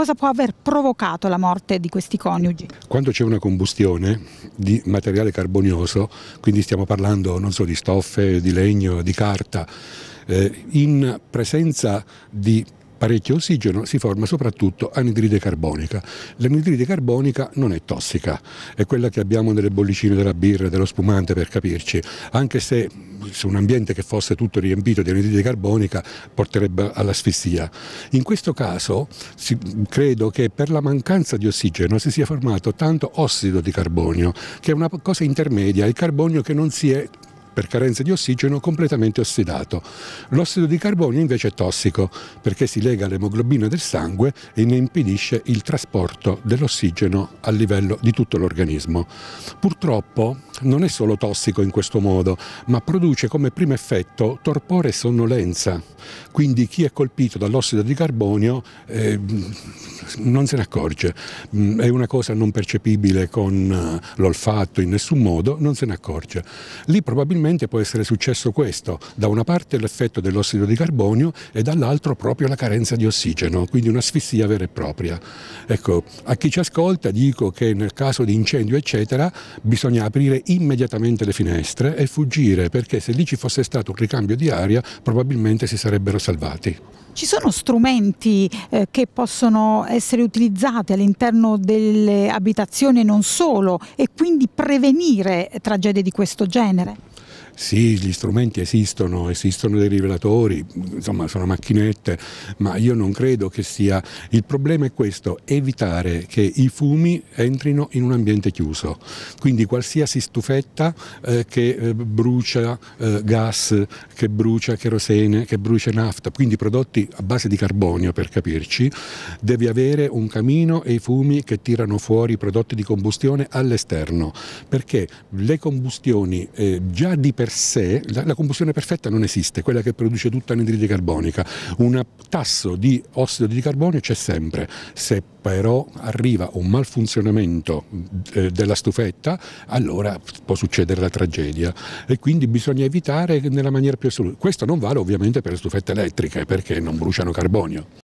cosa può aver provocato la morte di questi coniugi? Quando c'è una combustione di materiale carbonioso, quindi stiamo parlando non so, di stoffe, di legno, di carta, eh, in presenza di parecchio ossigeno si forma soprattutto anidride carbonica. L'anidride carbonica non è tossica, è quella che abbiamo nelle bollicine della birra, dello spumante per capirci, anche se su un ambiente che fosse tutto riempito di anidride carbonica porterebbe all'asfissia. In questo caso si, credo che per la mancanza di ossigeno si sia formato tanto ossido di carbonio, che è una cosa intermedia, il carbonio che non si è per carenza di ossigeno completamente ossidato. L'ossido di carbonio invece è tossico perché si lega all'emoglobina del sangue e ne impedisce il trasporto dell'ossigeno a livello di tutto l'organismo. Purtroppo non è solo tossico in questo modo, ma produce come primo effetto torpore e sonnolenza. Quindi chi è colpito dall'ossido di carbonio eh, non se ne accorge. Mm, è una cosa non percepibile con eh, l'olfatto in nessun modo, non se ne accorge. Lì probabilmente Probabilmente può essere successo questo, da una parte l'effetto dell'ossido di carbonio e dall'altro proprio la carenza di ossigeno, quindi un'asfissia vera e propria. Ecco, a chi ci ascolta dico che nel caso di incendio eccetera bisogna aprire immediatamente le finestre e fuggire perché se lì ci fosse stato un ricambio di aria probabilmente si sarebbero salvati. Ci sono strumenti eh, che possono essere utilizzati all'interno delle abitazioni e non solo e quindi prevenire tragedie di questo genere? Sì, gli strumenti esistono, esistono dei rivelatori, insomma sono macchinette, ma io non credo che sia... Il problema è questo, evitare che i fumi entrino in un ambiente chiuso. Quindi qualsiasi stufetta eh, che eh, brucia eh, gas, che brucia cherosene, che brucia nafta, quindi prodotti a base di carbonio per capirci, devi avere un camino e i fumi che tirano fuori i prodotti di combustione all'esterno, perché le combustioni eh, già di per sé, la, la, combustione perfetta non esiste, quella che produce tutta l'anidride carbonica. Un tasso di ossido di carbonio c'è sempre, se però arriva un malfunzionamento eh, della stufetta, allora può succedere la tragedia e quindi bisogna evitare nella maniera più assoluta. Questo non vale ovviamente per le stufette elettriche perché non bruciano carbonio.